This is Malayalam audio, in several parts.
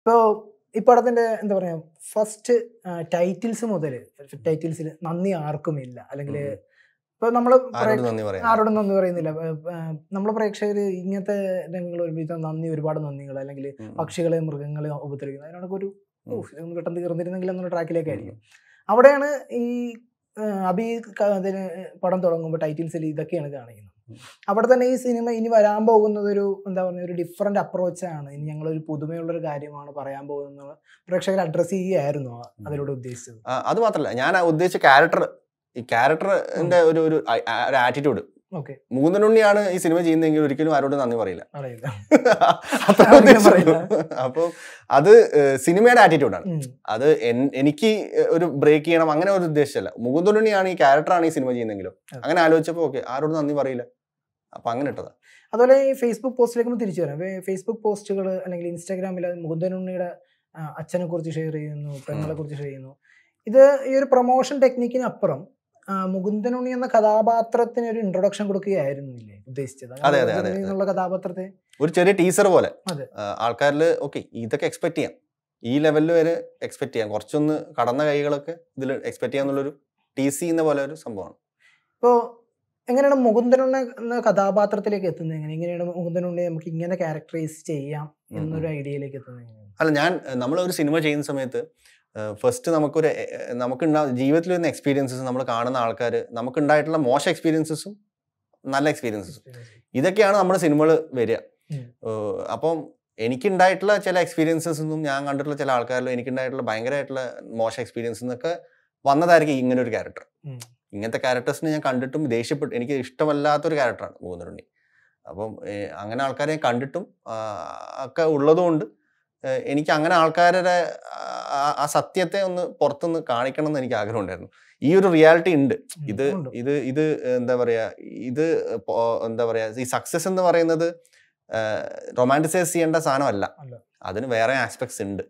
ഇപ്പോൾ ഈ പടത്തിൻ്റെ എന്താ പറയുക ഫസ്റ്റ് ടൈറ്റിൽസ് മുതൽ ടൈറ്റിൽസിൽ നന്ദി ആർക്കും ഇല്ല അല്ലെങ്കിൽ ഇപ്പൊ നമ്മള് ആരോടും നന്ദി പറയുന്നില്ല നമ്മളെ പ്രേക്ഷകർ ഇങ്ങനത്തെ രംഗങ്ങൾ ഒരുമിച്ച് നന്ദി ഒരുപാട് നന്ദികൾ അല്ലെങ്കിൽ പക്ഷികളെ മൃഗങ്ങളെ ഉപദ്രവിക്കുന്നത് അതിനോടൊക്കെ ഒരു ഇതൊന്നും പെട്ടെന്ന് തീർന്നിരുന്നെങ്കിൽ എന്നുള്ള ട്രാക്കിലേക്കായിരിക്കും അവിടെയാണ് ഈ അഭി പടം തുടങ്ങുമ്പോൾ ടൈറ്റിൽസിൽ ഇതൊക്കെയാണ് കാണിക്കുന്നത് അവിടെ തന്നെ ഈ സിനിമ ഇനി വരാൻ പോകുന്നത് ഒരു എന്താ പറയുക ഒരു ഡിഫറെന്റ് അപ്രോച്ചാണ് ഇനി ഞങ്ങൾ ഒരു പുതുമയുള്ള ഒരു കാര്യമാണ് പറയാൻ പോകുന്നത് പ്രേക്ഷകർ അഡ്രസ്സ് ചെയ്യുകയായിരുന്നു അതിലൂടെ ഉദ്ദേശിച്ചത് അത് മാത്രമല്ല ഞാൻ ഉദ്ദേശിച്ച ക്യാരക്ടർ ഈ ക്യാരക്ടറിന്റെ ഒരു ഒരു ആറ്റിറ്റ്യൂഡ് മൂന്നിനുണ്ണിയാണ് ഈ സിനിമ ചെയ്യുന്നതെങ്കിൽ ഒരിക്കലും ആരോടും നന്ദി പറയില്ല അപ്പോൾ അത് സിനിമയുടെ ആറ്റിറ്റ്യൂഡാണ് അത് എനിക്ക് ഒരു ബ്രേക്ക് ചെയ്യണം അങ്ങനെ ഒരു ഉദ്ദേശമല്ല മുകുന്ദനുണ്ണിയാണ് ഈ ക്യാരക്ടറാണ് ഈ സിനിമ ചെയ്യുന്നെങ്കിലും അങ്ങനെ ആലോചിച്ചപ്പോൾ ഓക്കെ ആരോടും നന്ദി പറയില്ല അപ്പോൾ അങ്ങനെ ഇട്ടതാണ് അതുപോലെ ഈ ഫേസ്ബുക്ക് പോസ്റ്റിലേക്ക് ഒന്ന് തിരിച്ചു വരാം ഫേസ്ബുക്ക് പോസ്റ്റുകൾ അല്ലെങ്കിൽ ഇൻസ്റ്റാഗ്രാമിൽ മുകുന്ദനുണ്ണിയുടെ അച്ഛനെ കുറിച്ച് ഷെയർ ചെയ്യുന്നു പെങ്ങളെ കുറിച്ച് ഷെയർ ചെയ്യുന്നു ഇത് ഈ ഒരു പ്രൊമോഷൻ ടെക്നിക്കിന് അപ്പുറം മുകുന്ദനുണ്ണി എന്ന കഥാപാത്രത്തിന് ഒരു ഇൻട്രൊഡക്ഷൻ കൊടുക്കുകയായിരുന്നില്ലേ ഉദ്ദേശിച്ചത് കഥാപാത്രത്തെ ഒരു ചെറിയ ടീസർ പോലെ ആൾക്കാരിൽ ഓക്കെ ഇതൊക്കെ എക്സ്പെക്ട് ചെയ്യാം ഈ ലെവലിൽ വരെ എക്സ്പെക്ട് ചെയ്യാം കുറച്ചൊന്ന് കടന്ന കൈകളൊക്കെ ഇതിൽ എക്സ്പെക്ട് ചെയ്യാന്നുള്ളൊരു ടീസ് ചെയ്യുന്ന എന്ന പോലെ ഒരു സംഭവമാണ് ഇപ്പോൾ എങ്ങനെയാണ് മുകുന്ദനുണ്ണി എന്ന കഥാപാത്രത്തിലേക്ക് എത്തുന്നത് എങ്ങനെ എങ്ങനെയാണ് മുകുന്ദനുണ്ണി നമുക്ക് ഇങ്ങനെ ക്യാരക്ടറൈസ് ചെയ്യാം എന്നൊരു ഐഡിയയിലേക്ക് എത്തുന്നത് അല്ല ഞാൻ നമ്മളൊരു സിനിമ ചെയ്യുന്ന സമയത്ത് ഫസ്റ്റ് നമുക്കൊരു നമുക്കുണ്ടാ ജീവിതത്തിൽ വരുന്ന എക്സ്പീരിയൻസസ് നമ്മൾ കാണുന്ന ആൾക്കാർ നമുക്കുണ്ടായിട്ടുള്ള മോശം എക്സ്പീരിയൻസസും നല്ല എക്സ്പീരിയൻസസും ഇതൊക്കെയാണ് നമ്മുടെ സിനിമകൾ വരിക അപ്പം എനിക്കുണ്ടായിട്ടുള്ള ചില എക്സ്പീരിയൻസസ് ഒന്നും ഞാൻ കണ്ടിട്ടുള്ള ചില ആൾക്കാരിലും എനിക്കുണ്ടായിട്ടുള്ള ഭയങ്കരമായിട്ടുള്ള മോശം എക്സ്പീരിയൻസ് എന്നൊക്കെ വന്നതായിരിക്കും ഇങ്ങനെ ഒരു ക്യാരക്ടർ ഇങ്ങനത്തെ ക്യാരക്ടേഴ്സിനെ ഞാൻ കണ്ടിട്ടും ദേഷ്യപ്പെട്ടു എനിക്ക് ഇഷ്ടമല്ലാത്തൊരു ക്യാരക്ടറാണ് മൂന്നുരുണ്ണി അപ്പം അങ്ങനെ ആൾക്കാരെ കണ്ടിട്ടും ഒക്കെ ഉള്ളതുകൊണ്ട് എനിക്ക് അങ്ങനെ ആൾക്കാരുടെ ആ സത്യത്തെ ഒന്ന് പുറത്തുനിന്ന് കാണിക്കണം എന്ന് എനിക്ക് ആഗ്രഹമുണ്ടായിരുന്നു ഈ ഒരു റിയാലിറ്റി ഉണ്ട് ഇത് ഇത് ഇത് എന്താ പറയുക ഇത് എന്താ പറയുക ഈ സക്സസ് എന്ന് പറയുന്നത് റൊമാൻറ്റിസൈസ് ചെയ്യേണ്ട സാധനമല്ല അതിന് വേറെ ആസ്പെക്ട്സ് ഉണ്ട്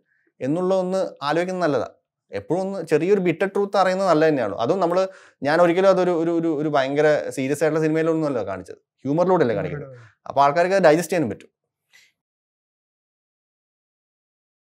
എന്നുള്ളതൊന്ന് ആലോചിക്കുന്നത് നല്ലതാണ് എപ്പോഴും ഒന്ന് ചെറിയൊരു ബിറ്റർ ട്രൂത്ത് അറിയുന്നത് നല്ല തന്നെയാണ് അതും നമ്മൾ ഞാൻ ഒരിക്കലും അതൊരു ഒരു ഒരു ഒരു ഭയങ്കര സീരിയസ് ആയിട്ടുള്ള സിനിമയിലൊന്നുമല്ല കാണിച്ചത് അല്ലേ കാണിക്കുന്നത് അപ്പോൾ ആൾക്കാർക്ക് ഡൈജസ്റ്റ് ചെയ്യാനും പറ്റും